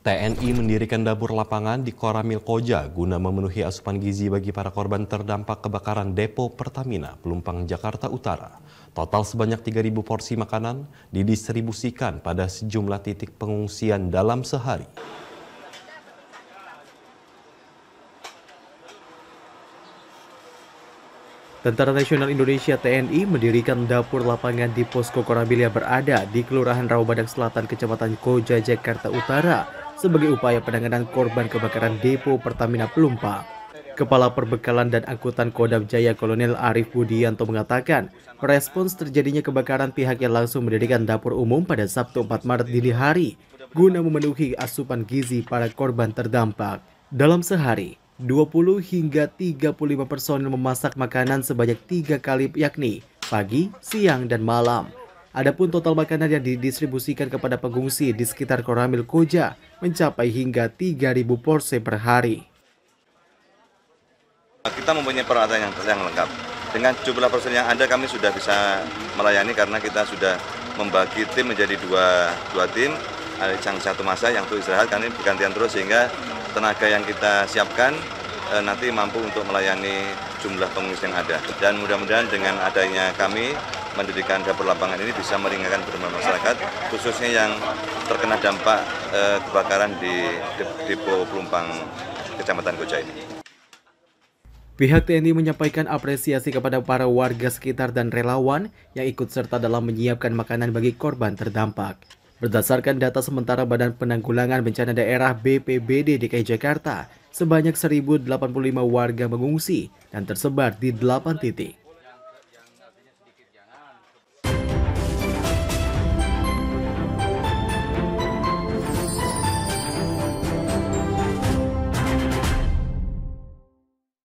TNI mendirikan dapur lapangan di Koramil Koja guna memenuhi asupan gizi bagi para korban terdampak kebakaran depo Pertamina Pelumpang Jakarta Utara. Total sebanyak 3.000 porsi makanan didistribusikan pada sejumlah titik pengungsian dalam sehari. Tentara Nasional Indonesia TNI mendirikan dapur lapangan di posko Korabilia berada di Kelurahan Rawabadak Selatan, Kecamatan Koja, Jakarta Utara sebagai upaya penanganan korban kebakaran depo Pertamina Pelumpang, Kepala Perbekalan dan Angkutan Kodam Jaya Kolonel Arif Budianto mengatakan, respons terjadinya kebakaran pihaknya langsung mendirikan dapur umum pada Sabtu 4 Maret dini hari guna memenuhi asupan gizi para korban terdampak. Dalam sehari, 20 hingga 35 personil memasak makanan sebanyak tiga kali yakni pagi, siang, dan malam Adapun total makanan yang didistribusikan kepada pengungsi di sekitar Koramil Koja mencapai hingga 3.000 porsi per hari. Kita mempunyai peralatan yang, yang lengkap. Dengan jumlah personil yang ada kami sudah bisa melayani karena kita sudah membagi tim menjadi dua, dua tim. Ada yang satu masa yang itu istirahat kami bergantian terus sehingga tenaga yang kita siapkan e, nanti mampu untuk melayani jumlah pengungsi yang ada. Dan mudah-mudahan dengan adanya kami mendirikan dapur lapangan ini bisa meringankan perumahan masyarakat khususnya yang terkena dampak eh, kebakaran di depo Pelumpang Kecamatan Koja ini. Pihak TNI menyampaikan apresiasi kepada para warga sekitar dan relawan yang ikut serta dalam menyiapkan makanan bagi korban terdampak. Berdasarkan data sementara Badan Penanggulangan Bencana Daerah BPBD DKI Jakarta, sebanyak 1.085 warga mengungsi dan tersebar di 8 titik.